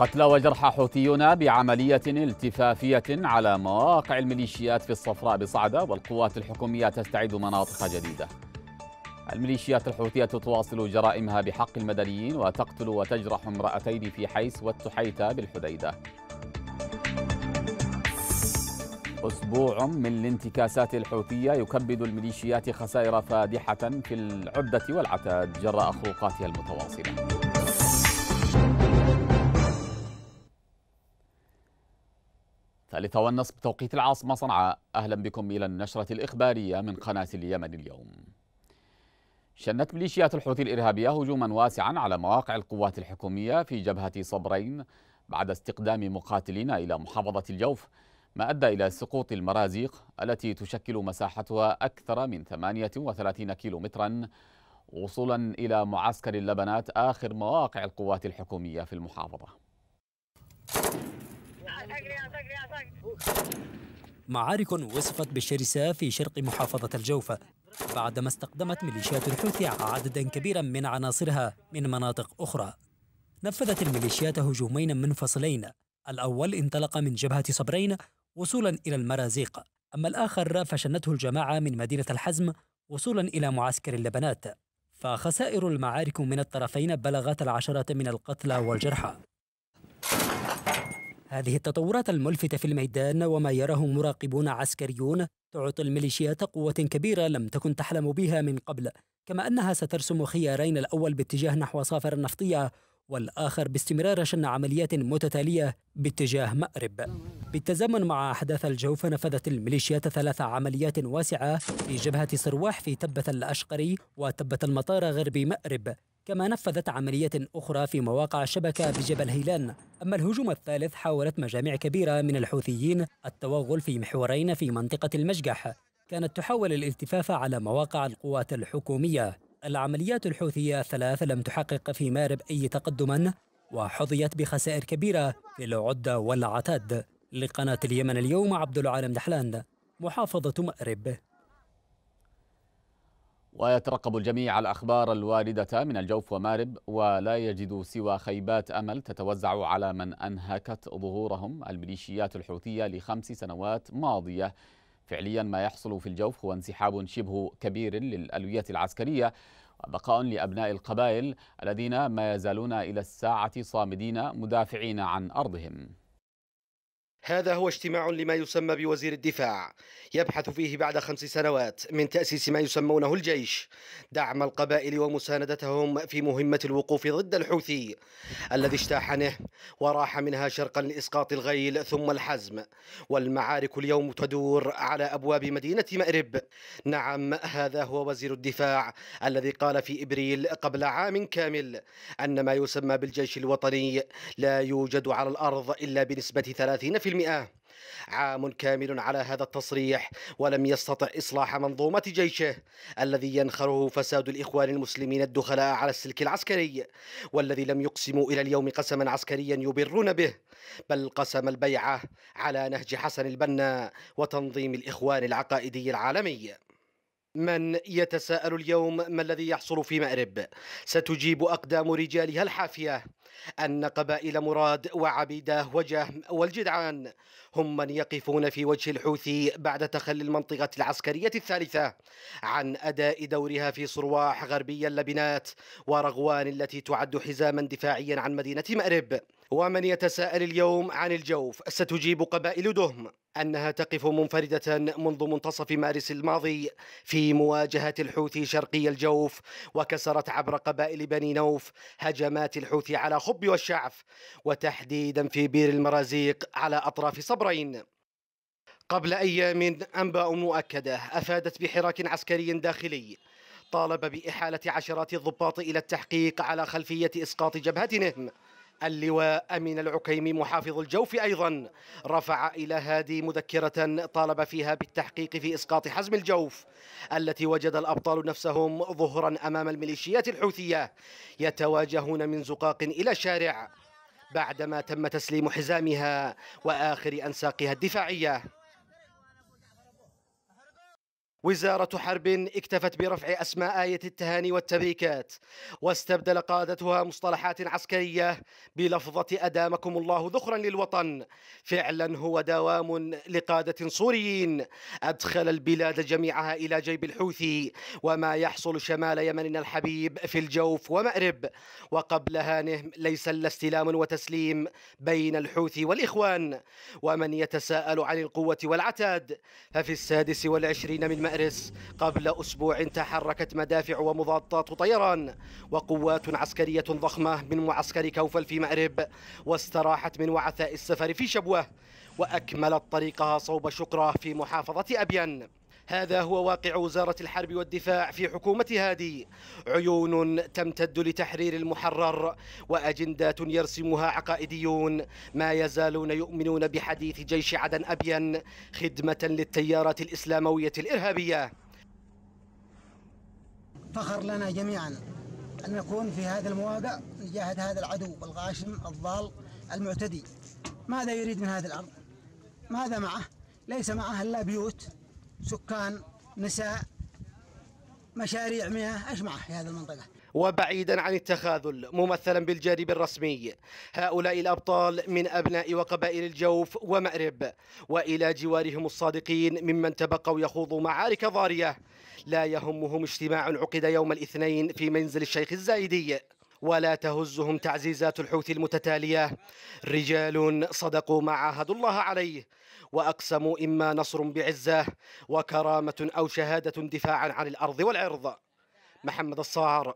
قتلى وجرحى حوثيون بعملية التفافية على مواقع الميليشيات في الصفراء بصعدة والقوات الحكومية تستعيد مناطق جديدة الميليشيات الحوثية تواصل جرائمها بحق المدنيين وتقتل وتجرح امرأتين في حيس والتحيتة بالحديدة أسبوع من الانتكاسات الحوثية يكبد الميليشيات خسائر فادحة في العدة والعتاد جراء خروقاتها المتواصلة ثالثة والنصف بتوقيت العاصمة صنعاء أهلا بكم إلى النشرة الإخبارية من قناة اليمن اليوم شنت ميليشيات الحوثي الإرهابية هجوما واسعا على مواقع القوات الحكومية في جبهة صبرين بعد استقدام مقاتلين إلى محافظة الجوف ما أدى إلى سقوط المرازيق التي تشكل مساحتها أكثر من 38 كيلومترا وصولا إلى معسكر اللبنات آخر مواقع القوات الحكومية في المحافظة معارك وصفت بالشرسة في شرق محافظة الجوفة بعدما استقدمت ميليشيات الحوثي عددا كبيرا من عناصرها من مناطق أخرى نفذت الميليشيات هجومين منفصلين الأول انطلق من جبهة صبرين وصولا إلى المرازيق أما الآخر فشنته الجماعة من مدينة الحزم وصولا إلى معسكر اللبنات فخسائر المعارك من الطرفين بلغت العشرات من القتلى والجرحى هذه التطورات الملفتة في الميدان وما يراه مراقبون عسكريون تعطي الميليشيات قوة كبيرة لم تكن تحلم بها من قبل كما أنها سترسم خيارين الأول باتجاه نحو صافر النفطية والآخر باستمرار شن عمليات متتالية باتجاه مأرب بالتزامن مع أحداث الجوف نفذت الميليشيات ثلاث عمليات واسعة في جبهة صرواح في تبة الأشقري وتبة المطار غرب مأرب كما نفذت عمليات أخرى في مواقع شبكة بجبل هيلان أما الهجوم الثالث حاولت مجامع كبيرة من الحوثيين التوغل في محورين في منطقة المشجح كانت تحاول الالتفاف على مواقع القوات الحكومية العمليات الحوثية الثلاث لم تحقق في مارب أي تقدما وحظيت بخسائر كبيرة في العدة والعتاد لقناة اليمن اليوم عبد العالم دحلان محافظة مأرب ويترقب الجميع الأخبار الواردة من الجوف ومارب ولا يجد سوى خيبات أمل تتوزع على من أنهكت ظهورهم الميليشيات الحوثية لخمس سنوات ماضية فعليا ما يحصل في الجوف هو انسحاب شبه كبير للألوية العسكرية وبقاء لأبناء القبائل الذين ما يزالون إلى الساعة صامدين مدافعين عن أرضهم هذا هو اجتماع لما يسمى بوزير الدفاع يبحث فيه بعد خمس سنوات من تأسيس ما يسمونه الجيش دعم القبائل ومساندتهم في مهمة الوقوف ضد الحوثي الذي اجتاحنه وراح منها شرقا لإسقاط الغيل ثم الحزم والمعارك اليوم تدور على أبواب مدينة مأرب نعم هذا هو وزير الدفاع الذي قال في إبريل قبل عام كامل أن ما يسمى بالجيش الوطني لا يوجد على الأرض إلا بنسبة 30% عام كامل على هذا التصريح ولم يستطع إصلاح منظومة جيشه الذي ينخره فساد الإخوان المسلمين الدخلاء على السلك العسكري والذي لم يقسموا إلى اليوم قسما عسكريا يبرون به بل قسم البيعة على نهج حسن البنا وتنظيم الإخوان العقائدي العالمي من يتساءل اليوم ما الذي يحصل في مأرب ستجيب أقدام رجالها الحافية أن قبائل مراد وعبيدة وجهم والجدعان هم من يقفون في وجه الحوثي بعد تخلي المنطقة العسكرية الثالثة عن أداء دورها في صرواح غربي اللبنات ورغوان التي تعد حزاما دفاعيا عن مدينة مأرب ومن يتساءل اليوم عن الجوف ستجيب قبائل دهم أنها تقف منفردة منذ منتصف مارس الماضي في مواجهة الحوثي شرقي الجوف وكسرت عبر قبائل بني نوف هجمات الحوثي على خب والشعف وتحديدا في بير المرازيق على أطراف صبرين قبل أيام أنباء مؤكدة أفادت بحراك عسكري داخلي طالب بإحالة عشرات الضباط إلى التحقيق على خلفية إسقاط جبهتهم اللواء أمين العكيمي محافظ الجوف أيضا رفع إلى هادي مذكرة طالب فيها بالتحقيق في إسقاط حزم الجوف التي وجد الأبطال نفسهم ظهرا أمام الميليشيات الحوثية يتواجهون من زقاق إلى شارع بعدما تم تسليم حزامها وآخر أنساقها الدفاعية وزارة حرب اكتفت برفع أسماء آية التهاني والتبريكات واستبدل قادتها مصطلحات عسكرية بلفظة أدامكم الله ذخرا للوطن فعلا هو دوام لقادة سوريين أدخل البلاد جميعها إلى جيب الحوثي وما يحصل شمال يمننا الحبيب في الجوف ومأرب وقبل هانه ليس إلا استلام وتسليم بين الحوثي والإخوان ومن يتساءل عن القوة والعتاد ففي السادس والعشرين من مأرس قبل أسبوع تحركت مدافع ومضادات طيران وقوات عسكرية ضخمة من معسكر كوفل في مأرب واستراحت من وعثاء السفر في شبوة وأكملت طريقها صوب شقرة في محافظة أبين هذا هو واقع وزارة الحرب والدفاع في حكومة هادي عيون تمتد لتحرير المحرر وأجندات يرسمها عقائديون ما يزالون يؤمنون بحديث جيش عدن أبين خدمة للتيارات الإسلاموية الإرهابية فخر لنا جميعا أن نكون في هذا المواقع نجاهد هذا العدو الغاشم الضال المعتدي ماذا يريد من هذا الأرض ماذا معه ليس معه إلا بيوت سكان نساء مشاريع مياه اجمع في هذه المنطقه وبعيدا عن التخاذل ممثلا بالجانب الرسمي هؤلاء الابطال من ابناء وقبائل الجوف ومأرب والى جوارهم الصادقين ممن تبقوا يخوضوا معارك ضاريه لا يهمهم اجتماع عقد يوم الاثنين في منزل الشيخ الزايدي ولا تهزهم تعزيزات الحوثي المتتاليه رجال صدقوا ما عاهدوا الله عليه وأقسموا إما نصر بعزة وكرامة أو شهادة دفاعا عن الأرض والعرض محمد الصاعر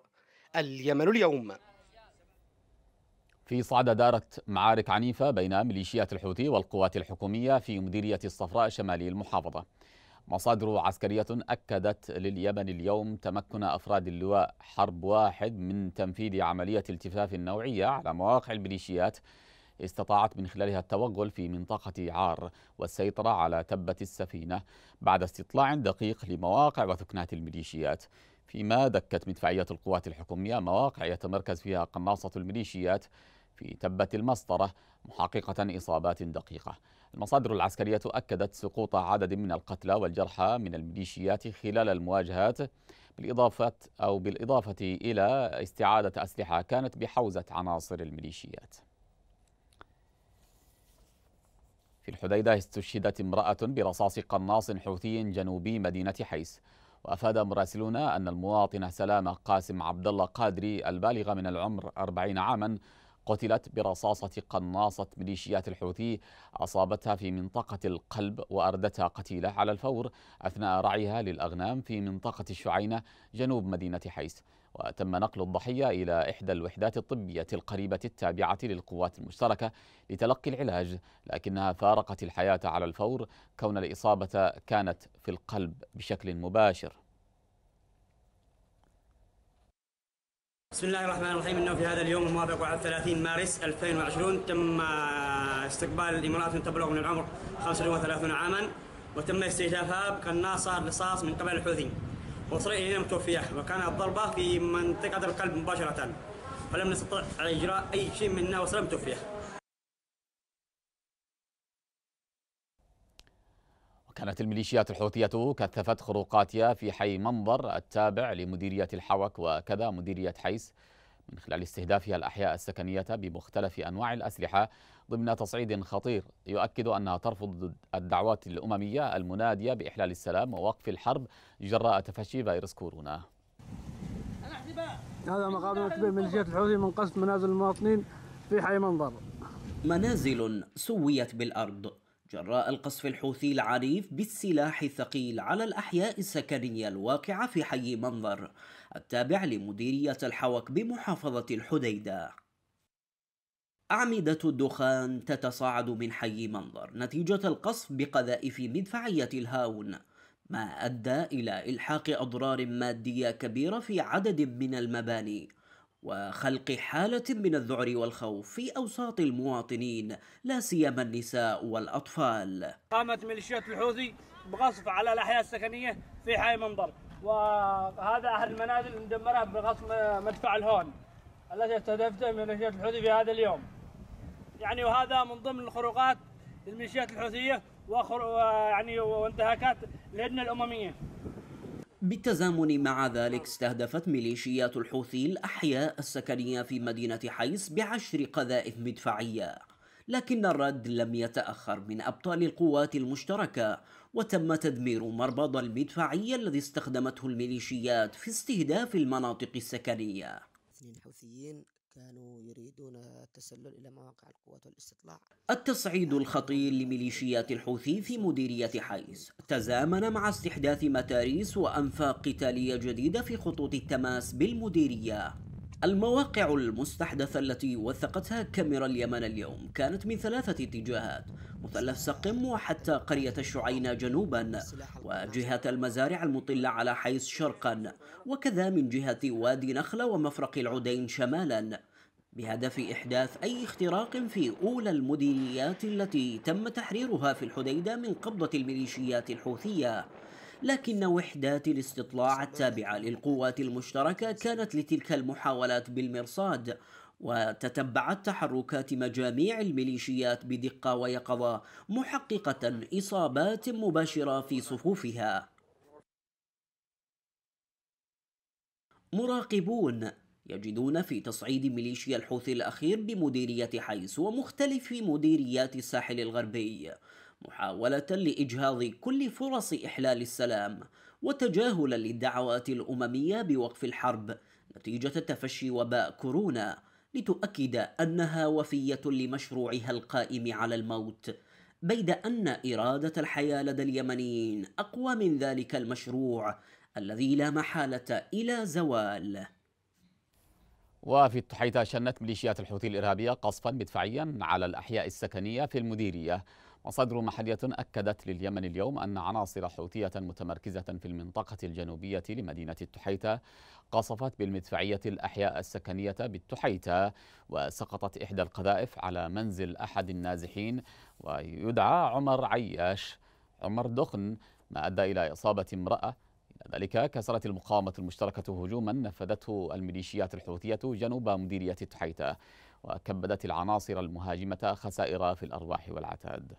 اليمن اليوم في صعدة دارت معارك عنيفة بين ميليشيات الحوثي والقوات الحكومية في مديرية الصفراء شمالي المحافظة مصادر عسكرية أكدت لليمن اليوم تمكن أفراد اللواء حرب واحد من تنفيذ عملية التفاف نوعية على مواقع الميليشيات استطاعت من خلالها التوغل في منطقة عار والسيطرة على تبة السفينة بعد استطلاع دقيق لمواقع وثكنات الميليشيات فيما دكت مدفعية القوات الحكومية مواقع يتمركز فيها قناصة الميليشيات في تبة المسطرة محققة إصابات دقيقة المصادر العسكرية أكدت سقوط عدد من القتلى والجرحى من الميليشيات خلال المواجهات بالإضافة أو بالإضافة إلى استعادة أسلحة كانت بحوزة عناصر الميليشيات في الحديدة استشهدت امرأة برصاص قناص حوثي جنوبي مدينة حيس وأفاد مراسلنا أن المواطنة سلامة قاسم عبد الله قادري البالغة من العمر 40 عاما قتلت برصاصة قناصة ميليشيات الحوثي أصابتها في منطقة القلب وأردتها قتيلة على الفور أثناء رعيها للأغنام في منطقة الشعينة جنوب مدينة حيس وتم نقل الضحية إلى إحدى الوحدات الطبية القريبة التابعة للقوات المشتركة لتلقي العلاج لكنها فارقت الحياة على الفور كون الإصابة كانت في القلب بشكل مباشر بسم الله الرحمن الرحيم انه في هذا اليوم الموافق على 30 مارس 2020 تم استقبال امراه تبلغ من العمر 35 عاما وتم استهدافها بقناصه رصاص من قبل الحوثي وصرئه لم توفيه وكان الضربة في منطقة القلب مباشرة فلم نستطع إجراء أي شيء منا وصري توفيه كانت الميليشيات الحوثية كثفت خروقاتها في حي منظر التابع لمديرية الحوك وكذا مديرية حيس من خلال استهدافها الأحياء السكنية بمختلف أنواع الأسلحة ضمن تصعيد خطير يؤكد أنها ترفض الدعوات الأممية المنادية بإحلال السلام ووقف الحرب جراء تفشي فيروس كورونا هذا مقام كبير من جهة الحوثي من قصف منازل المواطنين في حي منظر منازل سويت بالأرض جراء القصف الحوثي العريف بالسلاح الثقيل على الأحياء السكنية الواقعة في حي منظر التابع لمديرية الحوك بمحافظة الحديدة أعمدة الدخان تتصاعد من حي منظر نتيجة القصف بقذائف مدفعية الهاون ما أدى إلى إلحاق أضرار مادية كبيرة في عدد من المباني وخلق حالة من الذعر والخوف في أوساط المواطنين لا سيما النساء والأطفال قامت ميليشيات الحوثي بغصف على الأحياء السكنية في حي منظر وهذا أحد المنازل مدمرة بغصف مدفع الهون التي استهدفته من ميليشيات الحوثي في هذا اليوم يعني وهذا من ضمن الخروقات للميليشيات الحوثية وخر... يعني وانتهاكات الهدنة الأممية بالتزامن مع ذلك استهدفت ميليشيات الحوثي الأحياء السكنية في مدينة حيس بعشر قذائف مدفعية لكن الرد لم يتأخر من أبطال القوات المشتركة وتم تدمير مربض المدفعية الذي استخدمته الميليشيات في استهداف المناطق السكنية للحوثيين كانوا يريدون التسلل إلى مواقع القوات والاستطلاع التصعيد الخطير لميليشيات الحوثي في مديرية حايز تزامن مع استحداث متاريس وأنفاق قتالية جديدة في خطوط التماس بالمديرية المواقع المستحدثة التي وثقتها كاميرا اليمن اليوم كانت من ثلاثة اتجاهات مثلث سقم وحتى قرية الشعينة جنوبا وجهة المزارع المطلة على حيث شرقا وكذا من جهة وادي نخلة ومفرق العدين شمالا بهدف إحداث أي اختراق في أولى المديريات التي تم تحريرها في الحديدة من قبضة الميليشيات الحوثية لكن وحدات الاستطلاع التابعة للقوات المشتركة كانت لتلك المحاولات بالمرصاد وتتبعت تحركات مجاميع الميليشيات بدقة ويقظة محققة إصابات مباشرة في صفوفها مراقبون يجدون في تصعيد ميليشيا الحوثي الأخير بمديرية حيس ومختلف مديريات الساحل الغربي محاولة لإجهاض كل فرص إحلال السلام وتجاهلا للدعوات الأممية بوقف الحرب نتيجة تفشي وباء كورونا لتؤكد أنها وفية لمشروعها القائم على الموت بيد أن إرادة الحياة لدى اليمنيين أقوى من ذلك المشروع الذي لا محالة إلى زوال وفي التحيطة شنت ميليشيات الحوثي الإرهابية قصفا مدفعيا على الأحياء السكنية في المديرية مصادر محلية أكدت لليمن اليوم أن عناصر حوثية متمركزة في المنطقة الجنوبية لمدينة التحيتة قصفت بالمدفعية الأحياء السكنية بالتحيتة وسقطت إحدى القذائف على منزل أحد النازحين ويدعى عمر عياش عمر دخن ما أدى إلى إصابة امرأة ذلك كسرت المقاومة المشتركة هجوما نفذته الميليشيات الحوثية جنوب مديرية التحيتة وكبدت العناصر المهاجمة خسائر في الأرواح والعتاد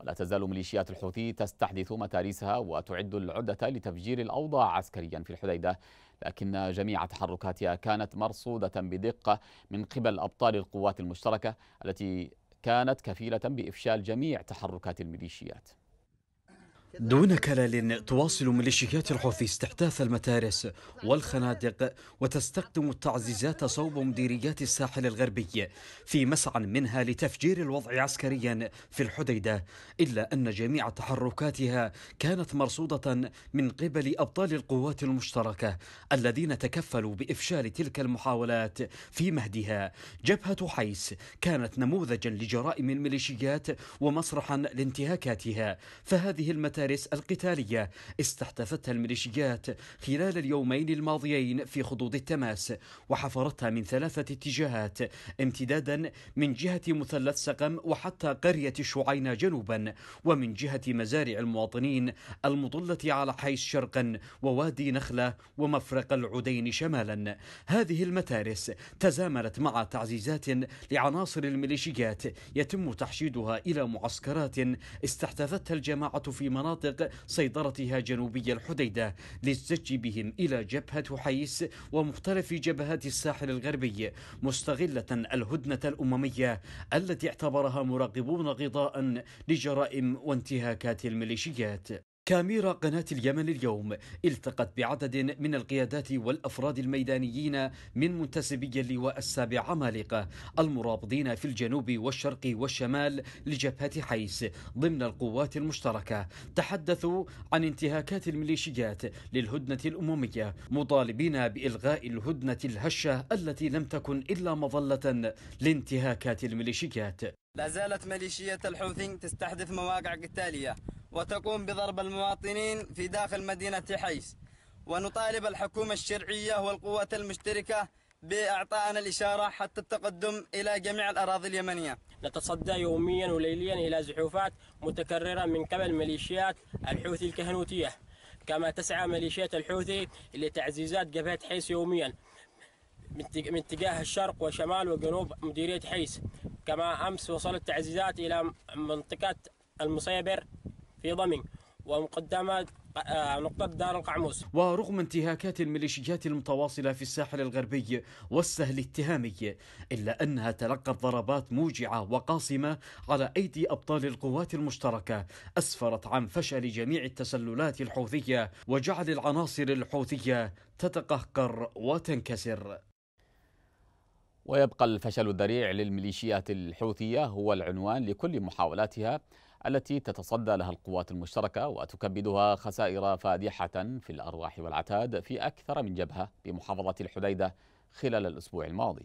ولا تزال ميليشيات الحوثي تستحدث متاريسها وتعد العدة لتفجير الأوضاع عسكريا في الحديدة لكن جميع تحركاتها كانت مرصودة بدقة من قبل أبطال القوات المشتركة التي كانت كفيلة بإفشال جميع تحركات الميليشيات دون كلل تواصل ميليشيات الحوثي استحداث المتارس والخنادق وتستخدم التعزيزات صوب مديريات الساحل الغربي في مسعى منها لتفجير الوضع عسكريا في الحديده الا ان جميع تحركاتها كانت مرصوده من قبل ابطال القوات المشتركه الذين تكفلوا بافشال تلك المحاولات في مهدها جبهه حيس كانت نموذجا لجرائم الميليشيات ومسرحا لانتهاكاتها فهذه المتارس المفترس القتالية استحدثتها الميليشيات خلال اليومين الماضيين في خطوط التماس وحفرتها من ثلاثة اتجاهات امتدادا من جهة مثلث سقم وحتى قرية شعينة جنوبا ومن جهة مزارع المواطنين المطلة على حيس شرقا ووادي نخلة ومفرق العدين شمالا هذه المتارس تزامنت مع تعزيزات لعناصر الميليشيات يتم تحشيدها إلى معسكرات استحدثتها الجماعة في مناطق مناطق سيطرتها جنوبي الحديدة للزج بهم إلى جبهة حيس ومختلف جبهات الساحل الغربي مستغلة الهدنة الأممية التي اعتبرها مراقبون غطاء لجرائم وانتهاكات الميليشيات كاميرا قناة اليمن اليوم التقت بعدد من القيادات والأفراد الميدانيين من منتسبي اللواء السابع عمالقة المرابطين في الجنوب والشرق والشمال لجبهة حيس ضمن القوات المشتركة تحدثوا عن انتهاكات الميليشيات للهدنة الأممية مطالبين بإلغاء الهدنة الهشة التي لم تكن إلا مظلة لانتهاكات الميليشيات لا زالت ميليشيات الحوثي تستحدث مواقع قتالية وتقوم بضرب المواطنين في داخل مدينة حيس ونطالب الحكومة الشرعية والقوات المشتركة بإعطائنا الإشارة حتى التقدم إلى جميع الأراضي اليمنية نتصدى يوميا وليليا إلى زحوفات متكررة من قبل ميليشيات الحوثي الكهنوتية كما تسعى ميليشيات الحوثي لتعزيزات جبهة حيس يوميا من اتجاه الشرق وشمال وجنوب مديرية حيس كما أمس وصلت تعزيزات إلى منطقة المصيبر في ضمن ومقدمة آه، نقطة دار القعموس ورغم انتهاكات الميليشيات المتواصلة في الساحل الغربي والسهل التهامي إلا أنها تلقت ضربات موجعة وقاصمة على أيدي أبطال القوات المشتركة أسفرت عن فشل جميع التسللات الحوثية وجعل العناصر الحوثية تتقهقر وتنكسر ويبقى الفشل الذريع للميليشيات الحوثية هو العنوان لكل محاولاتها التي تتصدى لها القوات المشتركة وتكبدها خسائر فادحة في الأرواح والعتاد في أكثر من جبهة بمحافظة الحديدة خلال الأسبوع الماضي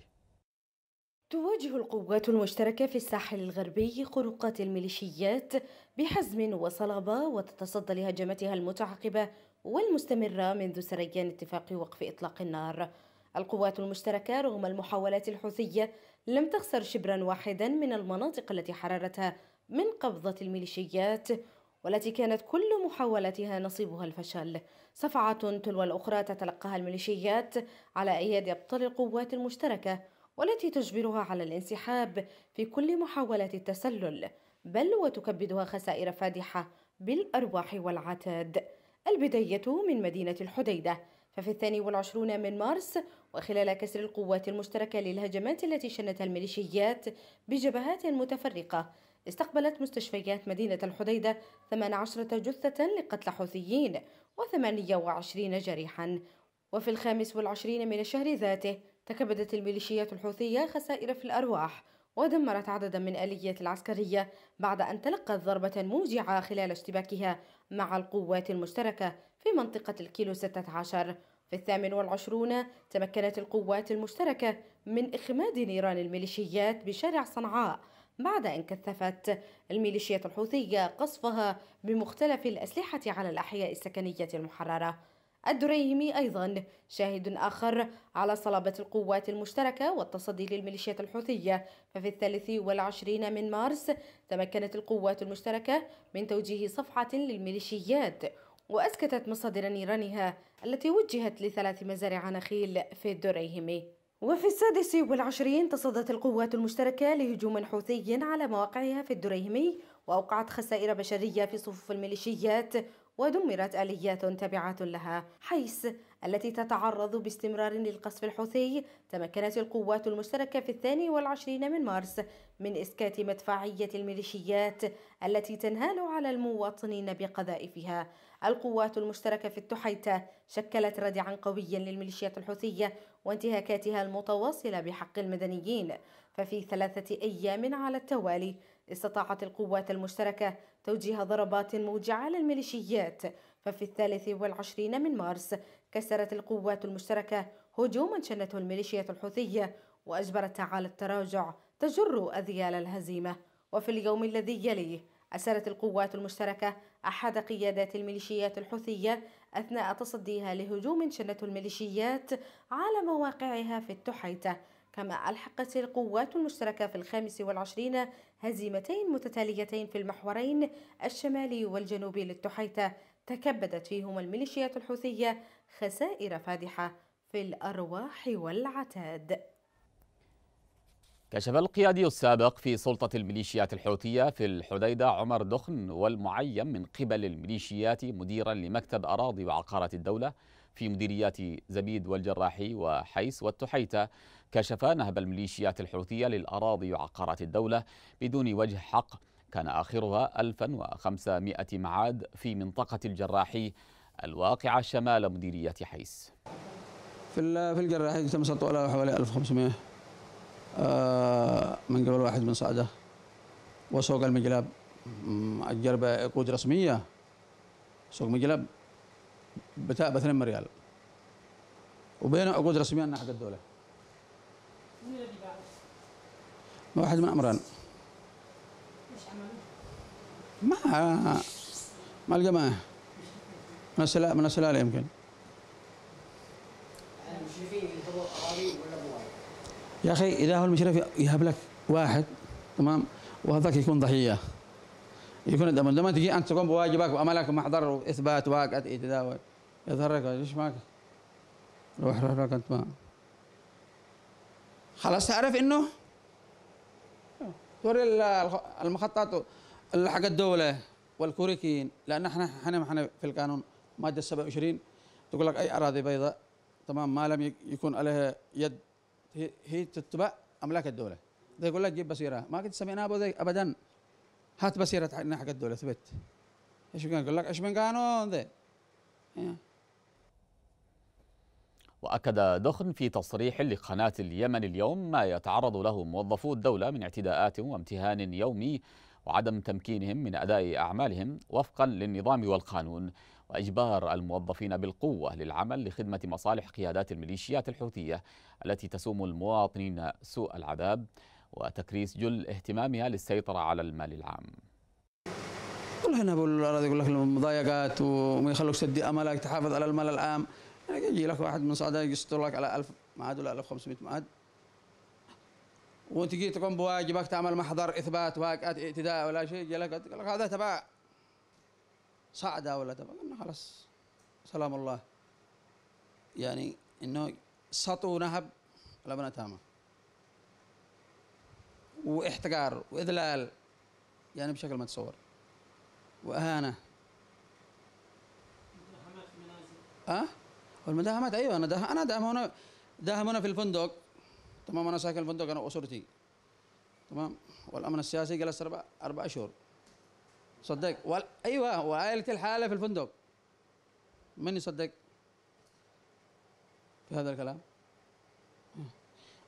تواجه القوات المشتركة في الساحل الغربي خروقات الميليشيات بحزم وصلابة وتتصدى لهجماتها المتعاقبة والمستمرة منذ سريان اتفاق وقف إطلاق النار القوات المشتركة رغم المحاولات الحوثية لم تخسر شبرا واحدا من المناطق التي حررتها من قبضة الميليشيات والتي كانت كل محاولاتها نصيبها الفشل صفعة تلو الأخرى تتلقاها الميليشيات على أيادي أبطال القوات المشتركة والتي تجبرها على الانسحاب في كل محاولات التسلل بل وتكبدها خسائر فادحة بالأرواح والعتاد البداية من مدينة الحديدة ففي الثاني والعشرون من مارس وخلال كسر القوات المشتركة للهجمات التي شنتها الميليشيات بجبهات متفرقة استقبلت مستشفيات مدينة الحديدة 18 جثة لقتل حوثيين و28 جريحا وفي الخامس والعشرين من الشهر ذاته تكبدت الميليشيات الحوثية خسائر في الأرواح ودمرت عددا من آليات العسكرية بعد أن تلقت ضربة موجعة خلال اشتباكها مع القوات المشتركة في منطقة الكيلو 16 في الثامن والعشرون تمكنت القوات المشتركة من إخماد نيران الميليشيات بشارع صنعاء بعد أن كثفت الميليشيات الحوثية قصفها بمختلف الأسلحة على الأحياء السكنية المحررة الدريهمي أيضا شاهد آخر على صلابة القوات المشتركة والتصدي للميليشيات الحوثية ففي الثالث والعشرين من مارس تمكنت القوات المشتركة من توجيه صفحة للميليشيات وأسكتت مصادر نيرانها التي وجهت لثلاث مزارع نخيل في الدريهمي وفي السادس والعشرين تصدت القوات المشتركة لهجوم حوثي على مواقعها في الدريهمي وأوقعت خسائر بشرية في صفوف الميليشيات ودمرت آليات تابعة لها حيث التي تتعرض باستمرار للقصف الحوثي تمكنت القوات المشتركة في الثاني والعشرين من مارس من إسكات مدفعية الميليشيات التي تنهال على المواطنين بقذائفها القوات المشتركة في التحيتة شكلت ردعا قويا للميليشيات الحوثية وانتهاكاتها المتواصلة بحق المدنيين ففي ثلاثة أيام على التوالي استطاعت القوات المشتركة توجيه ضربات موجعة للميليشيات ففي الثالث والعشرين من مارس كسرت القوات المشتركة هجوما شنته الميليشيات الحوثية وأجبرت على التراجع تجر أذيال الهزيمة وفي اليوم الذي يليه أسرت القوات المشتركة أحد قيادات الميليشيات الحوثية أثناء تصديها لهجوم شنته الميليشيات على مواقعها في التحيتة كما ألحقت القوات المشتركة في الخامس والعشرين هزيمتين متتاليتين في المحورين الشمالي والجنوبي للتحيتة تكبدت فيهما الميليشيات الحوثية خسائر فادحة في الأرواح والعتاد كشف القيادي السابق في سلطة الميليشيات الحوثية في الحديدة عمر دخن والمعين من قبل الميليشيات مديرا لمكتب أراضي وعقارات الدولة في مديريات زبيد والجراحي وحيس والتحيتة كشف نهب الميليشيات الحوثية للأراضي وعقارات الدولة بدون وجه حق كان آخرها 1500 معاد في منطقة الجراحي الواقعة شمال مديرية حيس في الجراحي تم سطو حوالي 1500 آه، من قبل واحد من صعده وسوق المقلب أجر عقود رسمية سوق مقلب بتاع ب 2 ريال وبين عقود رسمية أنها حق الدولة واحد من أمران ما ما الجماعة من السلالة من السلالة يمكن آه، يا اخي اذا هو المشرف يهب لك واحد تمام وهذاك يكون ضحيه يكون الامر لما تجي انت تقوم بواجبك وعملك ومحضر واثبات واقعد يتداول يظهر لك ايش معك؟ روح روح لك انت ما خلاص تعرف انه توري المخطط حق الدوله والكوريكيين لان احنا احنا في القانون ماده 27 تقول لك اي اراضي بيضاء تمام ما لم يكون عليها يد هي تتبع املاك الدوله ده يقول لك جيب بصيره ما كنت سمعناها ابدا هات بصيره حق الدوله ثبت ايش يقول لك ايش من قانون ذا إيه. وأكد دخن في تصريح لقناة اليمن اليوم ما يتعرض له موظفو الدولة من اعتداءات وامتهان يومي وعدم تمكينهم من أداء أعمالهم وفقا للنظام والقانون وإجبار الموظفين بالقوة للعمل لخدمة مصالح قيادات الميليشيات الحوثية التي تسوم المواطنين سوء العذاب وتكريس جل اهتمامها للسيطرة على المال العام كل هنا الأراضي يقول لك المضايقات وما يخلوك سدي أملك تحافظ على المال العام يجي لك واحد من صعدة يستر لك على 1000 معاد ولا 1500 معاد وانت جيت تقوم بواجبك تعمل محضر اثبات واقعة اعتداء ولا شيء يجي لك هذا تبع صعدة ولا قلنا خلاص سلام الله يعني انه سطو نهب لبنة تامة واحتقار واذلال يعني بشكل ما تصور واهانه اه والمداهمات ايوه انا داهم انا داهم هنا داهم هنا في الفندق تمام انا ساكن الفندق انا واسرتي تمام والامن السياسي جلست اربع اربع اشهر صدق وال... ايوه وعائلة الحالة في الفندق من يصدق في هذا الكلام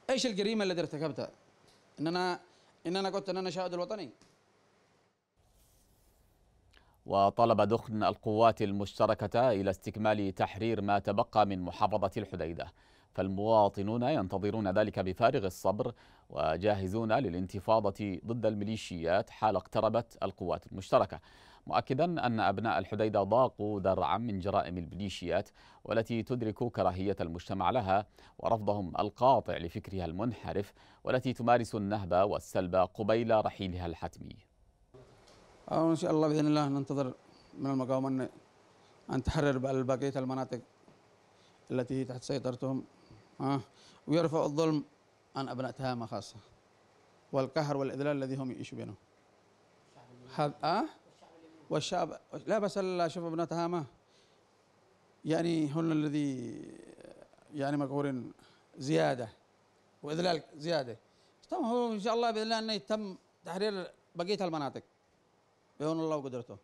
ايش الجريمة التي ارتكبتها ان انا ان انا قلت ان انا شاهد الوطني وطلب دخن القوات المشتركة إلى استكمال تحرير ما تبقى من محافظة الحديدة فالمواطنون ينتظرون ذلك بفارغ الصبر وجاهزون للانتفاضة ضد الميليشيات حال اقتربت القوات المشتركة مؤكدا أن أبناء الحديدة ضاقوا ذرعا من جرائم الميليشيات والتي تدرك كراهية المجتمع لها ورفضهم القاطع لفكرها المنحرف والتي تمارس النهب والسلب قبيل رحيلها الحتمي آه، إن شاء الله بإذن الله ننتظر من المقاومة أن تحرر بقية المناطق التي تحت سيطرتهم ويرفع الظلم عن أبناء تهامة خاصة والقهر والإذلال الذي هم يعيشوا بينهم هذا آه والشعب لا بس لا شوف أبناء تهامة يعني هن الذي يعني مقهورين زيادة وإذلال زيادة هو إن شاء الله بإذن الله أنه يتم تحرير بقية المناطق بهون الله وقدرته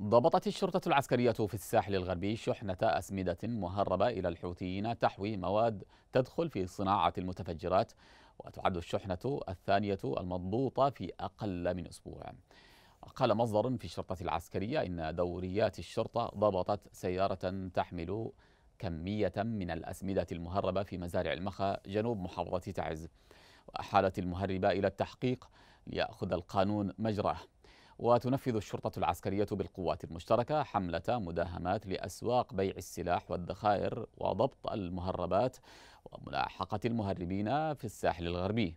ضبطت الشرطة العسكرية في الساحل الغربي شحنة أسمدة مهربة إلى الحوثيين تحوي مواد تدخل في صناعة المتفجرات وتعد الشحنة الثانية المضبوطة في أقل من أسبوع قال مصدر في الشرطة العسكرية إن دوريات الشرطة ضبطت سيارة تحمل كمية من الأسمدة المهربة في مزارع المخا جنوب محافظة تعز وأحالت المهربة إلى التحقيق ليأخذ القانون مجراه وتنفذ الشرطة العسكرية بالقوات المشتركة حملة مداهمات لأسواق بيع السلاح والذخائر وضبط المهربات وملاحقة المهربين في الساحل الغربي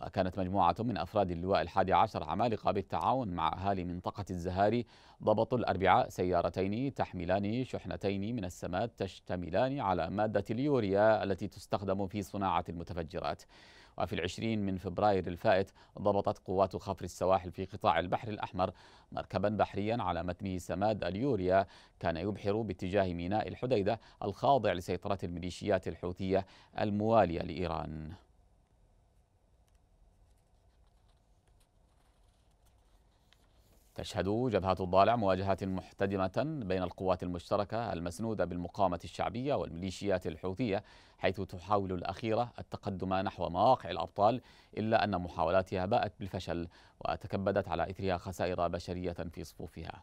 وكانت مجموعة من أفراد اللواء الحادي عشر عمالقة بالتعاون مع أهالي منطقة الزهاري ضبطوا الأربعاء سيارتين تحملان شحنتين من السماد تشتملان على مادة اليوريا التي تستخدم في صناعة المتفجرات وفي العشرين من فبراير الفائت ضبطت قوات خفر السواحل في قطاع البحر الأحمر مركبا بحريا على متنه سماد اليوريا كان يبحر باتجاه ميناء الحديدة الخاضع لسيطرة الميليشيات الحوثية الموالية لإيران تشهد جبهة الضالع مواجهات محتدمة بين القوات المشتركة المسنودة بالمقاومة الشعبية والميليشيات الحوثية حيث تحاول الأخيرة التقدم نحو مواقع الأبطال إلا أن محاولاتها باءت بالفشل وتكبدت على إثرها خسائر بشرية في صفوفها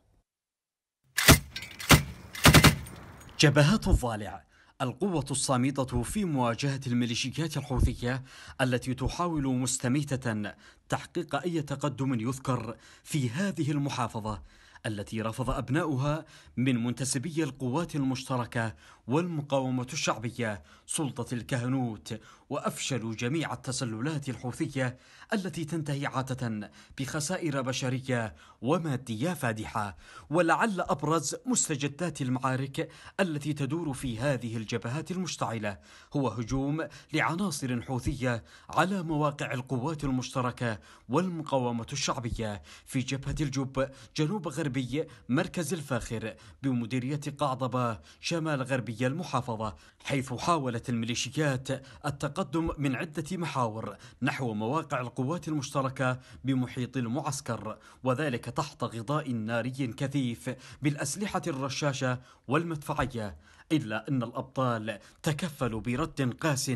جبهات الضالع القوة الصامتة في مواجهة الميليشيات الحوثية التي تحاول مستميتة تحقيق أي تقدم يذكر في هذه المحافظة التي رفض أبناؤها من منتسبي القوات المشتركة والمقاومة الشعبية سلطة الكهنوت وأفشلوا جميع التسللات الحوثية التي تنتهي عادة بخسائر بشرية ومادية فادحة ولعل أبرز مستجدات المعارك التي تدور في هذه الجبهات المشتعلة هو هجوم لعناصر حوثية على مواقع القوات المشتركة والمقاومة الشعبية في جبهة الجب جنوب غربي مركز الفاخر بمديرية قعضبة شمال غربي المحافظة حيث حاولت الميليشيات التقدم التقدم من عدة محاور نحو مواقع القوات المشتركة بمحيط المعسكر وذلك تحت غطاء ناري كثيف بالأسلحة الرشاشة والمدفعية إلا أن الأبطال تكفلوا برد قاس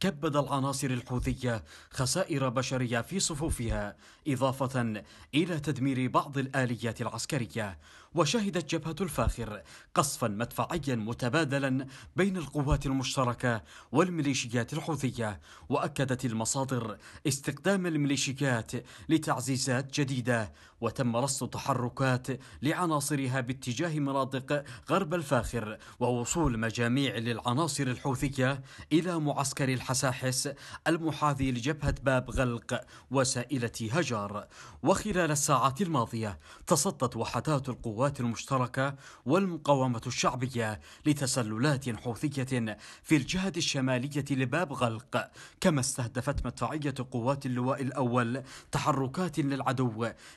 كبد العناصر الحوثية خسائر بشرية في صفوفها إضافة إلى تدمير بعض الآليات العسكرية وشهدت جبهة الفاخر قصفا مدفعيا متبادلا بين القوات المشتركة والميليشيات الحوثية وأكدت المصادر استخدام الميليشيات لتعزيزات جديدة وتم رصد تحركات لعناصرها باتجاه مناطق غرب الفاخر ووصول مجاميع للعناصر الحوثية إلى معسكر الحساحس المحاذي لجبهة باب غلق وسائلة هجار وخلال الساعات الماضية تصدت وحدات القوات المشتركة والمقاومة الشعبية لتسللات حوثية في الجهة الشمالية لباب غلق كما استهدفت مدفعية قوات اللواء الأول تحركات للعدو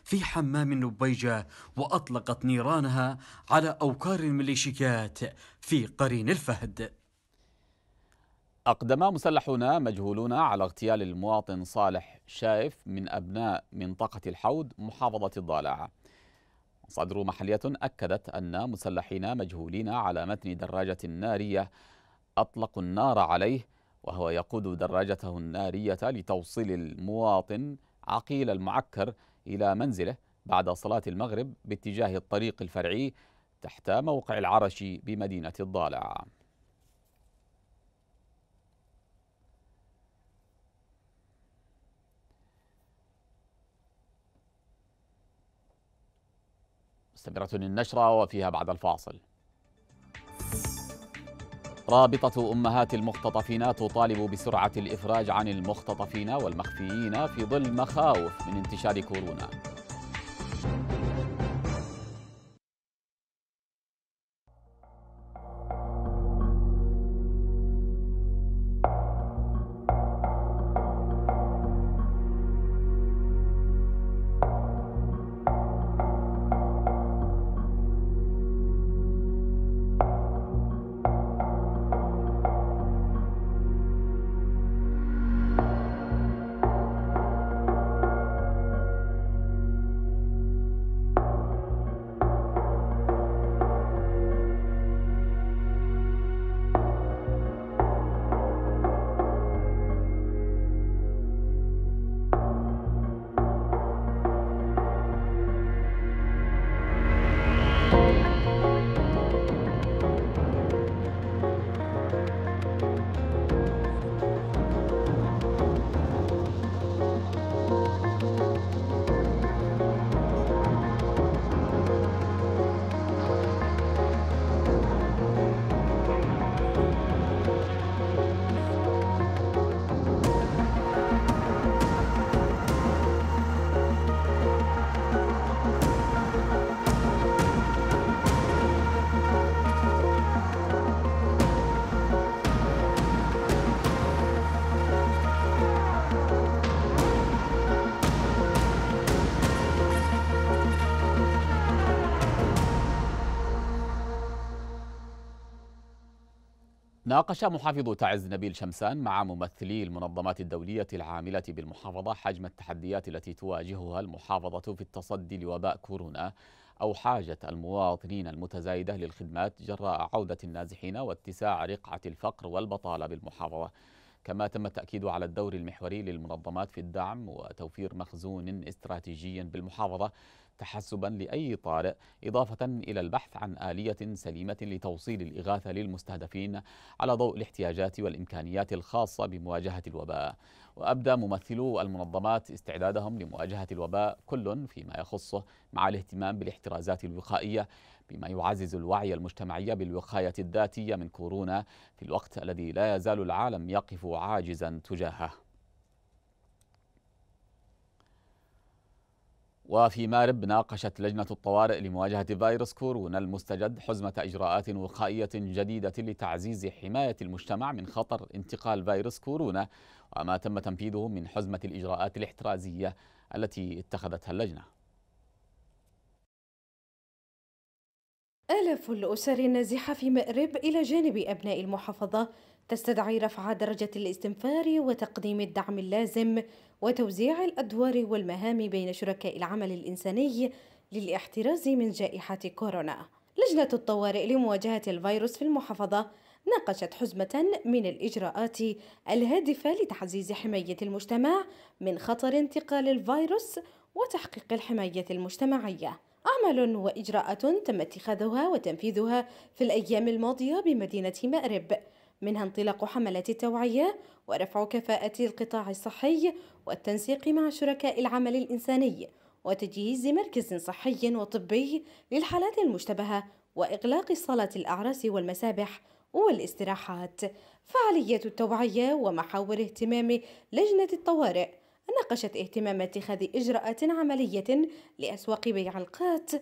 في حمام النبيجة وأطلقت نيرانها على أوكار الميليشيات في قرين الفهد أقدم مسلحون مجهولون على اغتيال المواطن صالح شايف من أبناء منطقة الحوض محافظة الضالعة صدر محلية أكدت أن مسلحين مجهولين على متن دراجة نارية أطلقوا النار عليه وهو يقود دراجته النارية لتوصيل المواطن عقيل المعكر إلى منزله بعد صلاة المغرب باتجاه الطريق الفرعي تحت موقع العرش بمدينة الضالع مستمرة النشرة وفيها بعد الفاصل رابطة أمهات المختطفين تطالب بسرعة الإفراج عن المختطفين والمخفيين في ظل مخاوف من انتشار كورونا ناقش محافظ تعز نبيل شمسان مع ممثلي المنظمات الدولية العاملة بالمحافظة حجم التحديات التي تواجهها المحافظة في التصدي لوباء كورونا أو حاجة المواطنين المتزايدة للخدمات جراء عودة النازحين واتساع رقعة الفقر والبطالة بالمحافظة كما تم التأكيد على الدور المحوري للمنظمات في الدعم وتوفير مخزون استراتيجي بالمحافظة تحسبا لأي طارئ إضافة إلى البحث عن آلية سليمة لتوصيل الإغاثة للمستهدفين على ضوء الاحتياجات والإمكانيات الخاصة بمواجهة الوباء وأبدى ممثلو المنظمات استعدادهم لمواجهة الوباء كل فيما يخصه مع الاهتمام بالاحترازات الوقائية بما يعزز الوعي المجتمعي بالوقاية الذاتية من كورونا في الوقت الذي لا يزال العالم يقف عاجزا تجاهه وفي مارب ناقشت لجنة الطوارئ لمواجهة فيروس كورونا المستجد حزمة إجراءات وقائية جديدة لتعزيز حماية المجتمع من خطر انتقال فيروس كورونا وما تم تنفيذه من حزمة الإجراءات الاحترازية التي اتخذتها اللجنة آلاف الأسر النازحة في مأرب إلى جانب أبناء المحافظة تستدعي رفع درجة الاستنفار وتقديم الدعم اللازم وتوزيع الأدوار والمهام بين شركاء العمل الإنساني للاحتراز من جائحة كورونا. لجنة الطوارئ لمواجهة الفيروس في المحافظة ناقشت حزمة من الإجراءات الهادفة لتعزيز حماية المجتمع من خطر انتقال الفيروس وتحقيق الحماية المجتمعية. أعمال وإجراءات تم اتخاذها وتنفيذها في الأيام الماضية بمدينة مأرب منها انطلاق حملات التوعية ورفع كفاءة القطاع الصحي والتنسيق مع شركاء العمل الإنساني وتجهيز مركز صحي وطبي للحالات المشتبهة وإغلاق صالات الأعراس والمسابح والاستراحات فعالية التوعية ومحاور اهتمام لجنة الطوارئ ناقشت اهتمام اتخاذ إجراءات عملية لأسواق بيع القات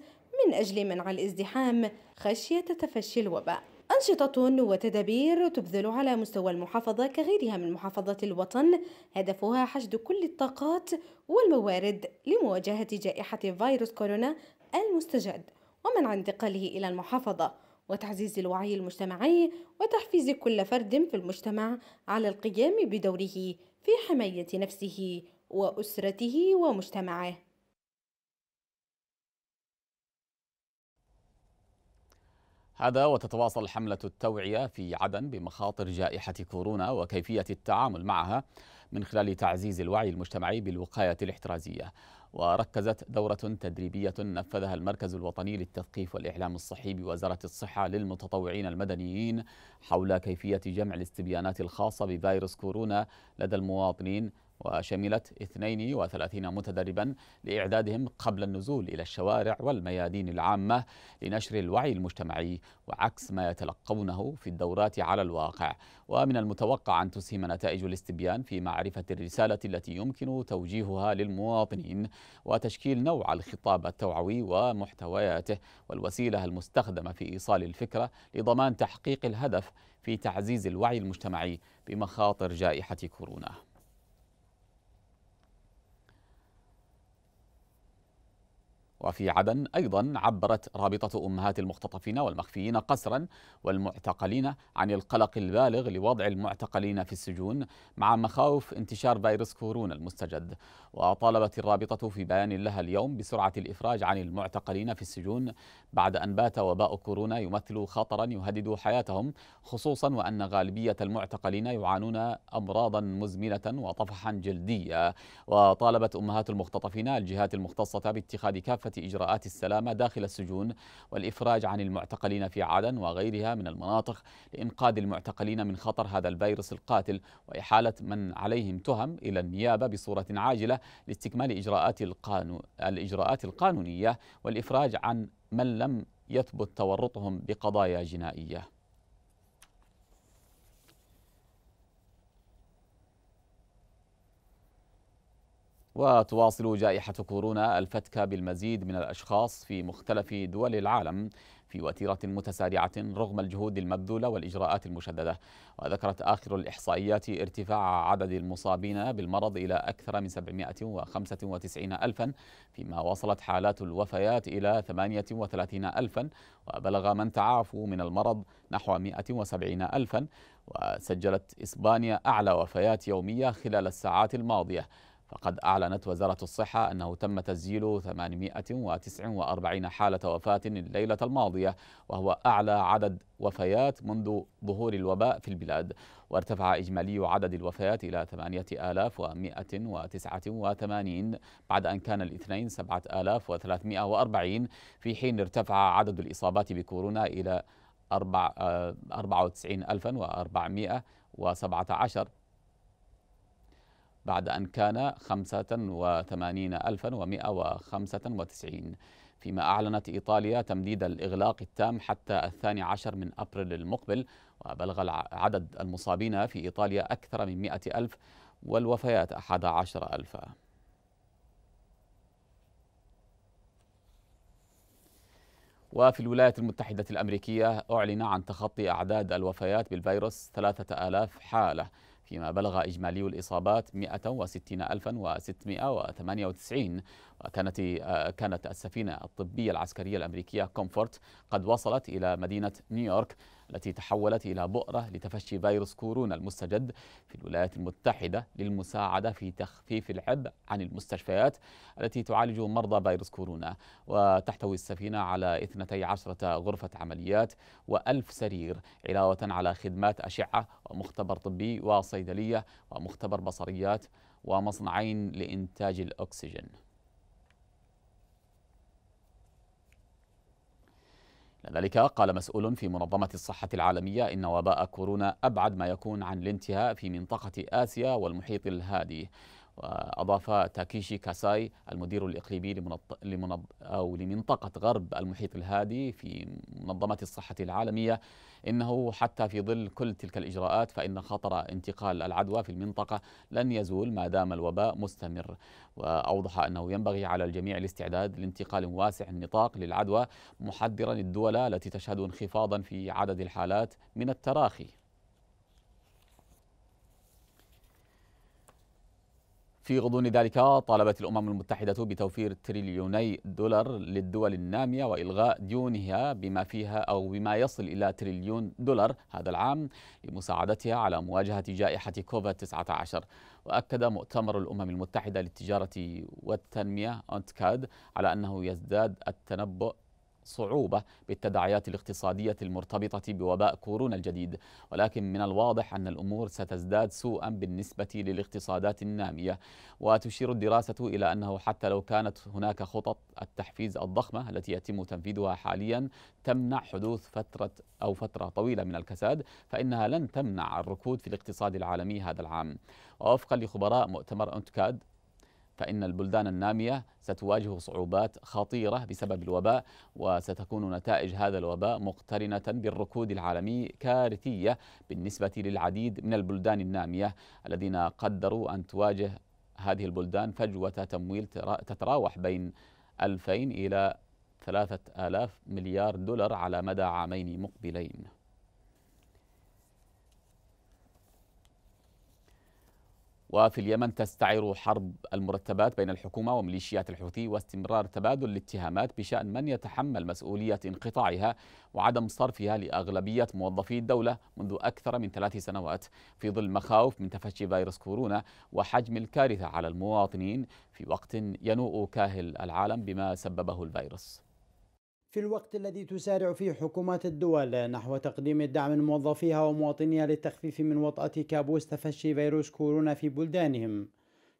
من أجل منع الازدحام خشية تفشي الوباء أنشطة وتدابير تبذل على مستوى المحافظة كغيرها من محافظات الوطن هدفها حشد كل الطاقات والموارد لمواجهة جائحة فيروس كورونا المستجد ومنع انتقاله إلى المحافظة وتعزيز الوعي المجتمعي وتحفيز كل فرد في المجتمع على القيام بدوره في حماية نفسه وأسرته ومجتمعه هذا وتتواصل حملة التوعية في عدن بمخاطر جائحة كورونا وكيفية التعامل معها من خلال تعزيز الوعي المجتمعي بالوقاية الاحترازية وركزت دورة تدريبية نفذها المركز الوطني للتثقيف والإعلام الصحي بوزارة الصحة للمتطوعين المدنيين حول كيفية جمع الاستبيانات الخاصة بفيروس كورونا لدى المواطنين وشملت 32 متدربا لإعدادهم قبل النزول إلى الشوارع والميادين العامة لنشر الوعي المجتمعي وعكس ما يتلقونه في الدورات على الواقع ومن المتوقع أن تسهم نتائج الاستبيان في معرفة الرسالة التي يمكن توجيهها للمواطنين وتشكيل نوع الخطاب التوعوي ومحتوياته والوسيلة المستخدمة في إيصال الفكرة لضمان تحقيق الهدف في تعزيز الوعي المجتمعي بمخاطر جائحة كورونا وفي عدن أيضا عبرت رابطة أمهات المختطفين والمخفيين قسرا والمعتقلين عن القلق البالغ لوضع المعتقلين في السجون مع مخاوف انتشار فيروس كورونا المستجد وطالبت الرابطة في بيان لها اليوم بسرعة الإفراج عن المعتقلين في السجون بعد أن بات وباء كورونا يمثل خطرا يهدد حياتهم خصوصا وأن غالبية المعتقلين يعانون أمراضا مزمنة وطفحا جلدية وطالبت أمهات المختطفين الجهات المختصة باتخاذ كافة إجراءات السلامة داخل السجون والإفراج عن المعتقلين في عدن وغيرها من المناطق لإنقاذ المعتقلين من خطر هذا الفيروس القاتل وإحالة من عليهم تهم إلى النيابة بصورة عاجلة لاستكمال إجراءات القانو... الإجراءات القانونية والإفراج عن من لم يثبت تورطهم بقضايا جنائيه وتواصل جائحة كورونا الفتك بالمزيد من الأشخاص في مختلف دول العالم في وتيرة متسارعة رغم الجهود المبذولة والإجراءات المشددة وذكرت آخر الإحصائيات ارتفاع عدد المصابين بالمرض إلى أكثر من 795 ألفا فيما وصلت حالات الوفيات إلى 38 ألفا وبلغ من تعافوا من المرض نحو 170 ألفا وسجلت إسبانيا أعلى وفيات يومية خلال الساعات الماضية فقد أعلنت وزارة الصحة أنه تم تسجيل 849 حالة وفاة الليلة الماضية وهو أعلى عدد وفيات منذ ظهور الوباء في البلاد وارتفع إجمالي عدد الوفيات إلى 8189 بعد أن كان الاثنين 7340 في حين ارتفع عدد الإصابات بكورونا إلى 94417 آه، بعد أن كان 85195 فيما أعلنت إيطاليا تمديد الإغلاق التام حتى الثاني عشر من أبريل المقبل وبلغ عدد المصابين في إيطاليا أكثر من 100 ألف والوفيات عشر ألفاً وفي الولايات المتحدة الأمريكية أعلن عن تخطي أعداد الوفيات بالفيروس 3000 حالة فيما بلغ إجمالي الإصابات 160698 وكانت كانت السفينة الطبية العسكرية الأمريكية كومفورت قد وصلت إلى مدينة نيويورك التي تحولت إلى بؤرة لتفشي فيروس كورونا المستجد في الولايات المتحدة للمساعدة في تخفيف العبء عن المستشفيات التي تعالج مرضى فيروس كورونا وتحتوي السفينة على 12 غرفة عمليات وألف سرير علاوة على خدمات أشعة ومختبر طبي وصيدلية ومختبر بصريات ومصنعين لإنتاج الأكسجين كذلك قال مسؤول في منظمة الصحة العالمية إن وباء كورونا أبعد ما يكون عن الانتهاء في منطقة آسيا والمحيط الهادي وأضاف تاكيشي كاساي المدير الإقليمي لمنط... لمنط... أو لمنطقة غرب المحيط الهادي في منظمة الصحة العالمية إنه حتى في ظل كل تلك الإجراءات فإن خطر انتقال العدوى في المنطقة لن يزول ما دام الوباء مستمر وأوضح أنه ينبغي على الجميع الاستعداد لانتقال واسع النطاق للعدوى محذرا الدول التي تشهد انخفاضا في عدد الحالات من التراخي في غضون ذلك طالبت الأمم المتحدة بتوفير تريليوني دولار للدول النامية وإلغاء ديونها بما فيها أو بما يصل إلى تريليون دولار هذا العام لمساعدتها على مواجهة جائحة كوفيد 19 وأكد مؤتمر الأمم المتحدة للتجارة والتنمية أونتكاد على أنه يزداد التنبؤ صعوبة بالتداعيات الاقتصادية المرتبطة بوباء كورونا الجديد ولكن من الواضح أن الأمور ستزداد سوءا بالنسبة للاقتصادات النامية وتشير الدراسة إلى أنه حتى لو كانت هناك خطط التحفيز الضخمة التي يتم تنفيذها حاليا تمنع حدوث فترة أو فترة طويلة من الكساد فإنها لن تمنع الركود في الاقتصاد العالمي هذا العام ووفقا لخبراء مؤتمر أنتكاد فإن البلدان النامية ستواجه صعوبات خطيرة بسبب الوباء وستكون نتائج هذا الوباء مقترنة بالركود العالمي كارثية بالنسبة للعديد من البلدان النامية الذين قدروا أن تواجه هذه البلدان فجوة تمويل تتراوح بين 2000 إلى 3000 مليار دولار على مدى عامين مقبلين وفي اليمن تستعير حرب المرتبات بين الحكومة وميليشيات الحوثي واستمرار تبادل الاتهامات بشأن من يتحمل مسؤولية انقطاعها وعدم صرفها لأغلبية موظفي الدولة منذ أكثر من ثلاث سنوات في ظل مخاوف من تفشي فيروس كورونا وحجم الكارثة على المواطنين في وقت ينوء كاهل العالم بما سببه الفيروس في الوقت الذي تسارع فيه حكومات الدول نحو تقديم الدعم لموظفيها ومواطنيها للتخفيف من وطأة كابوس تفشي فيروس كورونا في بلدانهم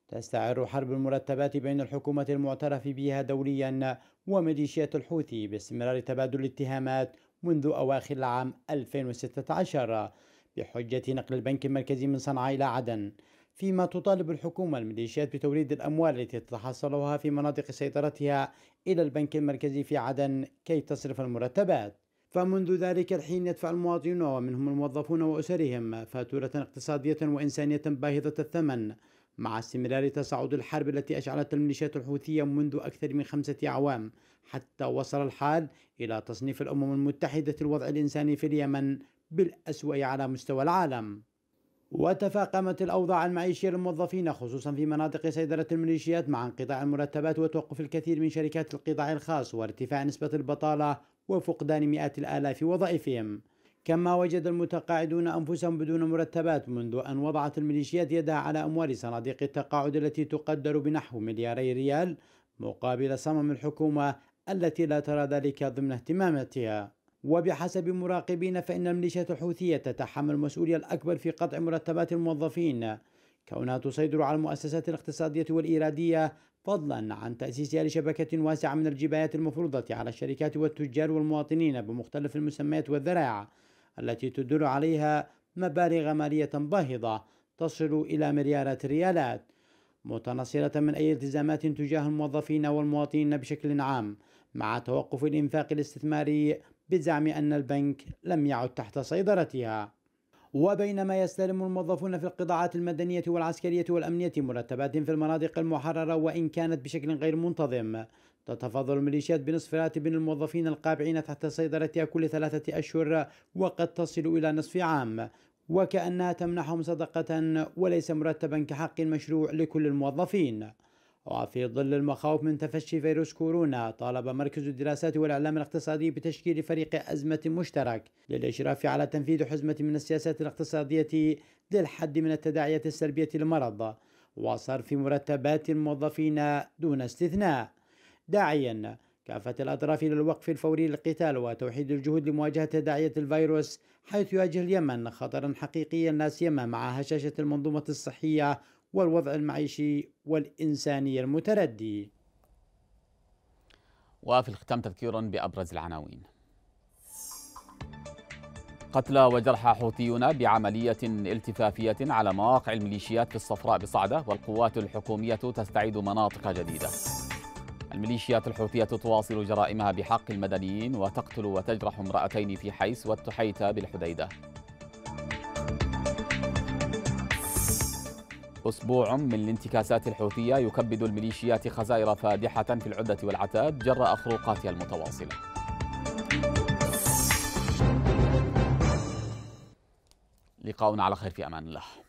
تستعر حرب المرتبات بين الحكومة المعترف بها دوليا وميليشيات الحوثي باستمرار تبادل الاتهامات منذ أواخر العام 2016 بحجة نقل البنك المركزي من صنعاء إلى عدن فيما تطالب الحكومة الميليشيات بتوريد الأموال التي تتحصلها في مناطق سيطرتها إلى البنك المركزي في عدن كي تصرف المرتبات فمنذ ذلك الحين يدفع المواطنون ومنهم الموظفون وأسرهم فاتورة اقتصادية وإنسانية باهظة الثمن مع استمرار تصاعد الحرب التي أشعلت الميليشيات الحوثية منذ أكثر من خمسة أعوام حتى وصل الحال إلى تصنيف الأمم المتحدة الوضع الإنساني في اليمن بالأسوأ على مستوى العالم وتفاقمت الأوضاع المعيشية للموظفين خصوصا في مناطق سيطرة الميليشيات مع انقطاع المرتبات وتوقف الكثير من شركات القطاع الخاص وارتفاع نسبة البطالة وفقدان مئات الآلاف وظائفهم كما وجد المتقاعدون أنفسهم بدون مرتبات منذ أن وضعت الميليشيات يدها على أموال صناديق التقاعد التي تقدر بنحو ملياري ريال مقابل صمم الحكومة التي لا ترى ذلك ضمن اهتماماتها وبحسب مراقبين فإن الميليشيا الحوثية تتحمل المسؤولية الأكبر في قطع مرتبات الموظفين كونها تسيطر على المؤسسات الاقتصادية والإيرادية فضلا عن تأسيسها لشبكة واسعة من الجبايات المفروضة على الشركات والتجار والمواطنين بمختلف المسميات والذرائع التي تدل عليها مبالغ مالية باهظة تصل إلى مليارات الريالات متنصرة من أي التزامات تجاه الموظفين والمواطنين بشكل عام مع توقف الإنفاق الاستثماري بزعم أن البنك لم يعد تحت سيطرتها وبينما يستلم الموظفون في القطاعات المدنية والعسكرية والأمنية مرتبات في المناطق المحررة وإن كانت بشكل غير منتظم تتفاضل الميليشيات بنصف راتب الموظفين القابعين تحت سيطرتها كل ثلاثة أشهر وقد تصل إلى نصف عام وكأنها تمنحهم صدقة وليس مرتبا كحق مشروع لكل الموظفين وفي ظل المخاوف من تفشي فيروس كورونا طالب مركز الدراسات والإعلام الاقتصادي بتشكيل فريق أزمة مشترك للإشراف على تنفيذ حزمة من السياسات الاقتصادية للحد من التداعيات السلبية للمرض وصرف مرتبات الموظفين دون استثناء داعيا كافة الأطراف إلى الوقف الفوري للقتال وتوحيد الجهود لمواجهة تداعيات الفيروس حيث يواجه اليمن خطرا حقيقيا لا سيما مع هشاشة المنظومة الصحية والوضع المعيشي والإنساني المتردي وفي الختام تذكير بأبرز العناوين قتلى وجرحى حوثيون بعملية التفافية على مواقع الميليشيات في الصفراء بصعدة والقوات الحكومية تستعيد مناطق جديدة الميليشيات الحوثية تواصل جرائمها بحق المدنيين وتقتل وتجرح امرأتين في حيس والتحيتة بالحديدة أسبوع من الانتكاسات الحوثية يكبد الميليشيات خسائر فادحة في العدة والعتاد جراء خروقاتها المتواصلة لقاؤنا على خير في أمان الله